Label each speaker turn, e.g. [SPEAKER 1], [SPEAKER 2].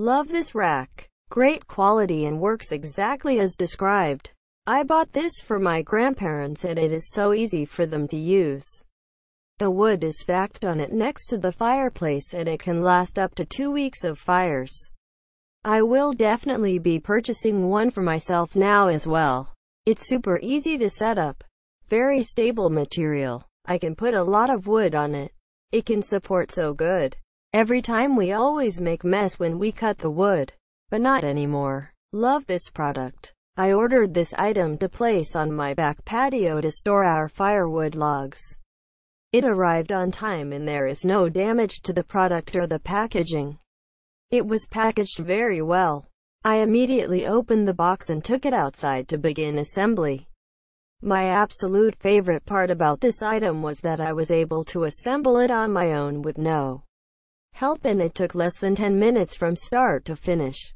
[SPEAKER 1] Love this rack. Great quality and works exactly as described. I bought this for my grandparents and it is so easy for them to use. The wood is stacked on it next to the fireplace and it can last up to two weeks of fires. I will definitely be purchasing one for myself now as well. It's super easy to set up. Very stable material. I can put a lot of wood on it. It can support so good. Every time we always make mess when we cut the wood. But not anymore. Love this product. I ordered this item to place on my back patio to store our firewood logs. It arrived on time and there is no damage to the product or the packaging. It was packaged very well. I immediately opened the box and took it outside to begin assembly. My absolute favorite part about this item was that I was able to assemble it on my own with no help and it took less than 10 minutes from start to finish.